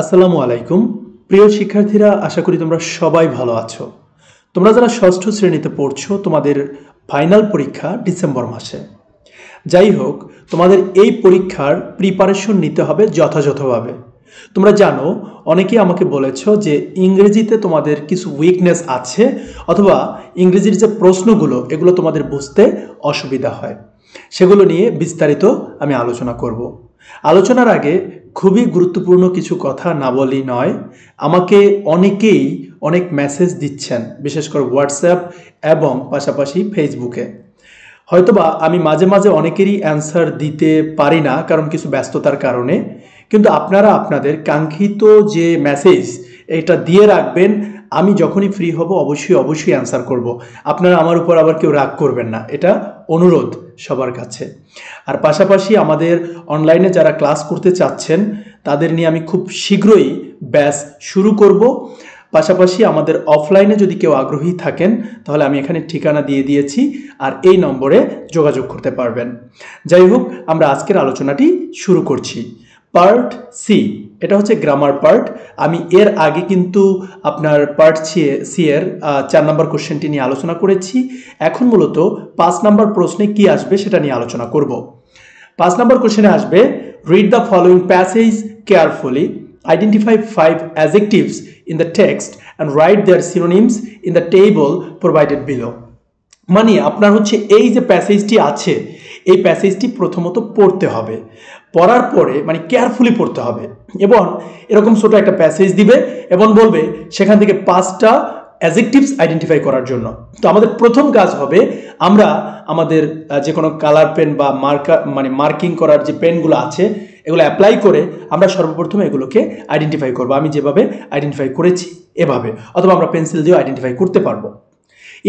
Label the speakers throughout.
Speaker 1: আসসালামু আলাইকুম প্রিয় শিক্ষার্থীরা আশা করি তোমরা সবাই ভালো আছো তোমরা যারা ষষ্ঠ শ্রেণীতে পড়ছো তোমাদের ফাইনাল পরীক্ষা ডিসেম্বর মাসে যাই হোক তোমাদের এই পরীক্ষার প্রিপারেশন নিতে হবে যথাযথভাবে তোমরা জানো অনেকেই আমাকে বলেছ যে ইংরেজিতে তোমাদের কিছু উইকনেস আছে অথবা ইংরেজির যে প্রশ্নগুলো এগুলো তোমাদের বুঝতে অসুবিধা হয় সেগুলো নিয়ে বিস্তারিত আমি আলোচনা করবো আলোচনার আগে খুবই গুরুত্বপূর্ণ কিছু কথা না বলি নয় আমাকে অনেকেই অনেক মেসেজ দিচ্ছেন বিশেষ করে হোয়াটসঅ্যাপ এবং পাশাপাশি ফেসবুকে হয়তোবা আমি মাঝে মাঝে অনেকেরই অ্যান্সার দিতে পারি না কারণ কিছু ব্যস্ততার কারণে কিন্তু আপনারা আপনাদের কাঙ্ক্ষিত যে মেসেজ এটা দিয়ে রাখবেন আমি যখনই ফ্রি হব অবশ্যই অবশ্যই অ্যান্সার করব। আপনারা আমার উপর আবার কেউ রাগ করবেন না এটা অনুরোধ সবার কাছে আর পাশাপাশি আমাদের অনলাইনে যারা ক্লাস করতে চাচ্ছেন তাদের নিয়ে আমি খুব শীঘ্রই ব্যাস শুরু করব পাশাপাশি আমাদের অফলাইনে যদি কেউ আগ্রহী থাকেন তাহলে আমি এখানে ঠিকানা দিয়ে দিয়েছি আর এই নম্বরে যোগাযোগ করতে পারবেন যাই হোক আমরা আজকের আলোচনাটি শুরু করছি পার্ট সি এটা হচ্ছে গ্রামার পার্ট আমি এর আগে কিন্তু আপনার পার্ট সি এর চার নম্বর কোশ্চেনটি নিয়ে আলোচনা করেছি এখন মূলত পাঁচ নম্বর প্রশ্নে কি আসবে সেটা নিয়ে আলোচনা করব পাঁচ নম্বর কোশ্চেনে আসবে read the following passage carefully identify five adjectives in the text and write their synonyms in the table provided below মানে আপনার হচ্ছে এই যে প্যাসেজটি আছে এই প্যাসেজটি প্রথমত পড়তে হবে পড়ার পরে মানে কেয়ারফুলি পড়তে হবে এবং এরকম ছোট একটা প্যাসেজ দিবে এবং বলবে সেখান থেকে পাঁচটা অ্যাজেকটিভস আইডেন্টিফাই করার জন্য তো আমাদের প্রথম কাজ হবে আমরা আমাদের যে কোনো কালার পেন বা মার্কার মানে মার্কিং করার যে পেনগুলো আছে এগুলো অ্যাপ্লাই করে আমরা সর্বপ্রথম এগুলোকে আইডেন্টিফাই করবো আমি যেভাবে আইডেন্টিফাই করেছি এভাবে অথবা আমরা পেন্সিল দিয়েও আইডেন্টিফাই করতে পারবো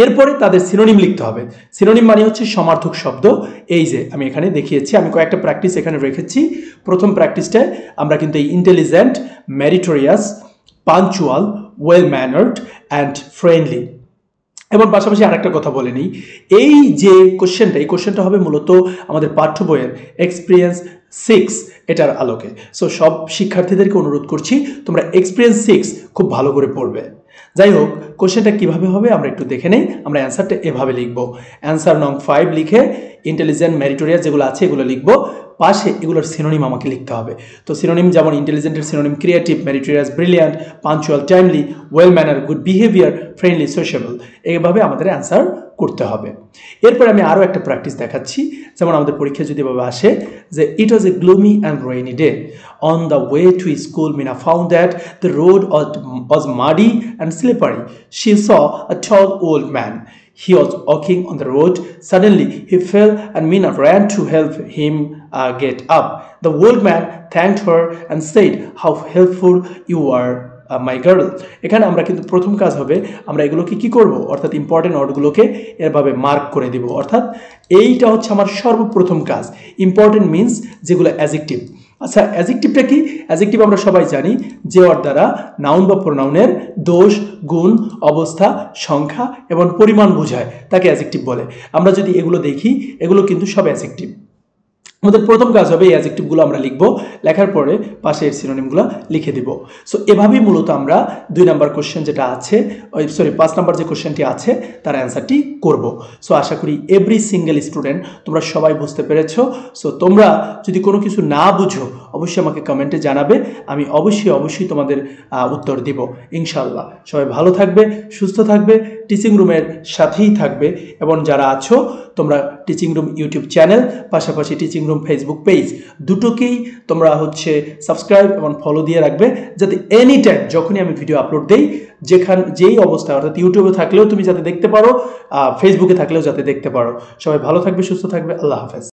Speaker 1: এরপরে তাদের সিনোনিম লিখতে হবে সিনোনিম মানে হচ্ছে সমার্থক শব্দ এই যে আমি এখানে দেখিয়েছি আমি কয়েকটা প্র্যাকটিস এখানে রেখেছি প্রথম প্র্যাকটিসটায় আমরা কিন্তু এই intelligent meritorious punctual well mannered and friendly এবং পাশাপাশি আরেকটা কথা বলে নিই এই যে কোশ্চেনটা এই কোশ্চেনটা হবে মূলত আমাদের পাঠ্য বইয়ের এক্সপিরিয়েন্স সিক্স এটার আলোকে সো সব শিক্ষার্থীদেরকে অনুরোধ করছি তোমরা এক্সপিরিয়েন্স সিক্স খুব ভালো করে পড়বে যাই হোক কোশ্চেনটা কীভাবে হবে আমরা একটু দেখে নেই আমরা অ্যান্সারটা এভাবে লিখবো অ্যান্সার নং ফাইভ লিখে ইন্টেলিজেন্ট ম্যারিটোরিয়া যেগুলো আছে এগুলো লিখবো পাশে এগুলোর সিনোনিম আমাকে লিখতে হবে তো সিনোনিম যেমন ইন্টেলিজেন্টের synonym creative meritorious brilliant punctual timely well manner good behaviour friendly sociable এইভাবে আমাদের অ্যান্সার করতে হবে এরপর আমি আরও একটা প্র্যাকটিস দেখাচ্ছি যেমন আমাদের পরীক্ষা যদি এভাবে আসে যে it was a gloomy and rainy day on the way to school Mina found that the road was muddy and slippery she saw tall old man he was walking on the road suddenly he fell and Mina ran to help him uh, get up. The old man thanked her and said, How helpful you are my girl এখানে আমরা কিন্তু প্রথম কাজ হবে আমরা এগুলোকে কি করব অর্থাৎ ইম্পর্টেন্ট ওয়ার্ডগুলোকে এরভাবে মার্ক করে দিব অর্থাৎ এইটা হচ্ছে আমার সর্বপ্রথম কাজ ইম্পর্টেন্ট মিনস যেগুলো অ্যাজেক্টিভ আচ্ছা অ্যাজেক্টিভটা কি অ্যাজেকটিভ আমরা সবাই জানি যে ওর দ্বারা নাউন বা প্রনাউনের দোষ গুণ অবস্থা সংখ্যা এবং পরিমাণ বোঝায় তাকে অ্যাজেক্টিভ বলে আমরা যদি এগুলো দেখি এগুলো কিন্তু সব অ্যাজেক্টিভ আমাদের প্রথম কাজ হবে এই অ্যাজেক্টিভগুলো আমরা লিখব লেখার পরে পাশে এর সিনোনিমগুলো লিখে দিব সো এভাবেই মূলত আমরা দুই নাম্বার কোশ্চেন যেটা আছে সরি পাঁচ নাম্বার যে কোশ্চেনটি আছে তার অ্যান্সারটি করব সো আশা করি এভরি সিঙ্গেল স্টুডেন্ট তোমরা সবাই বুঝতে পেরেছো সো তোমরা যদি কোনো কিছু না বুঝো অবশ্যই আমাকে কমেন্টে জানাবে আমি অবশ্যই অবশ্যই তোমাদের উত্তর দেব ইনশাল্লাহ সবাই ভালো থাকবে সুস্থ থাকবে টিচিং রুমের সাথেই থাকবে এবং যারা আছো তোমরা টিচিং রুম ইউটিউব চ্যানেল পাশাপাশি টিচিং রুম ফেসবুক পেজ দুটোকেই তোমরা হচ্ছে সাবস্ক্রাইব এবং ফলো দিয়ে রাখবে যাতে এনি টাইম যখনই আমি ভিডিও আপলোড দেই যেখান যেই অবস্থা অর্থাৎ ইউটিউবে থাকলেও তুমি যাতে দেখতে পারো ফেসবুকে থাকলেও যাতে দেখতে পারো সবাই ভালো থাকবে সুস্থ থাকবে আল্লাহ হাফেজ